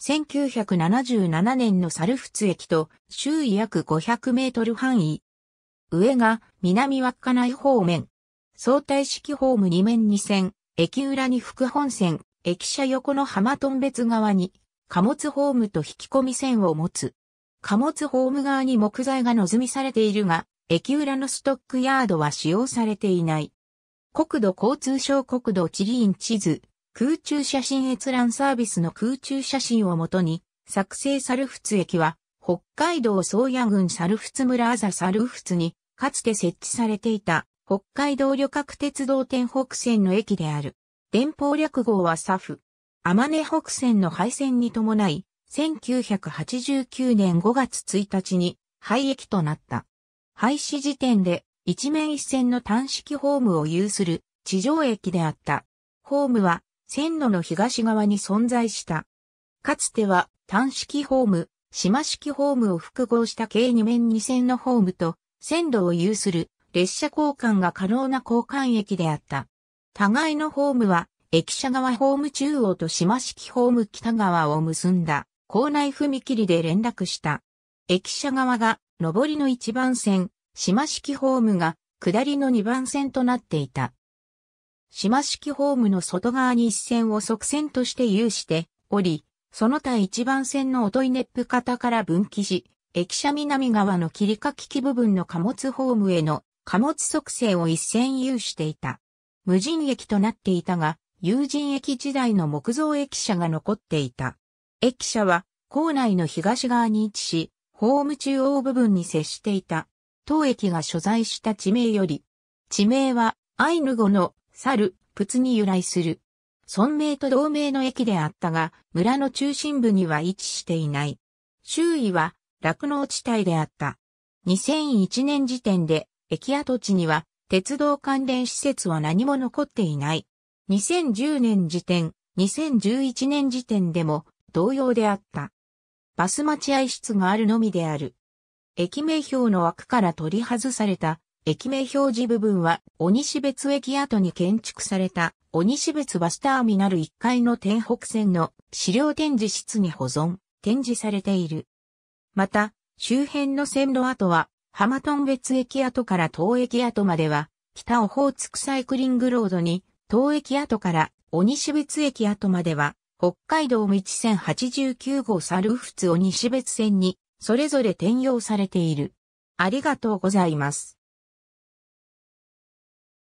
1977年の猿仏駅と周囲約500メートル範囲。上が南稚内方面。相対式ホーム2面2線、駅裏に副本線、駅舎横の浜頓別側に貨物ホームと引き込み線を持つ。貨物ホーム側に木材が望みされているが、駅裏のストックヤードは使用されていない。国土交通省国土地理院地図、空中写真閲覧サービスの空中写真をもとに、作成サルフツ駅は、北海道宗谷郡サルフツ村サルフツに、かつて設置されていた、北海道旅客鉄道天北線の駅である。電報略号はサフ。天根北線の廃線に伴い、1989年5月1日に廃駅となった。廃止時点で一面一線の単式ホームを有する地上駅であった。ホームは線路の東側に存在した。かつては単式ホーム、島式ホームを複合した計2面2線のホームと線路を有する列車交換が可能な交換駅であった。互いのホームは駅舎側ホーム中央と島式ホーム北側を結んだ校内踏切で連絡した。駅舎側が上りの1番線、島式ホームが下りの2番線となっていた。島式ホームの外側に一線を側線として有しており、その他一番線の音いネップ型から分岐し、駅舎南側の切り欠き機部分の貨物ホームへの貨物側線を一線有していた。無人駅となっていたが、有人駅時代の木造駅舎が残っていた。駅舎は構内の東側に位置し、ホーム中央部分に接していた。当駅が所在した地名より、地名はアイヌ語の猿、仏に由来する。村名と同名の駅であったが、村の中心部には位置していない。周囲は落農地帯であった。2001年時点で、駅跡地には鉄道関連施設は何も残っていない。2010年時点、2011年時点でも同様であった。バス待合室があるのみである。駅名標の枠から取り外された駅名表示部分は、鬼志別駅跡に建築された、鬼志別バスターミナル1階の天北線の資料展示室に保存、展示されている。また、周辺の線路跡は、浜頓別駅跡から東駅跡までは、北オホーツクサイクリングロードに、東駅跡から鬼志別駅跡までは、北海道道線89号サルフツ鬼志別線に、それぞれ転用されている。ありがとうございます。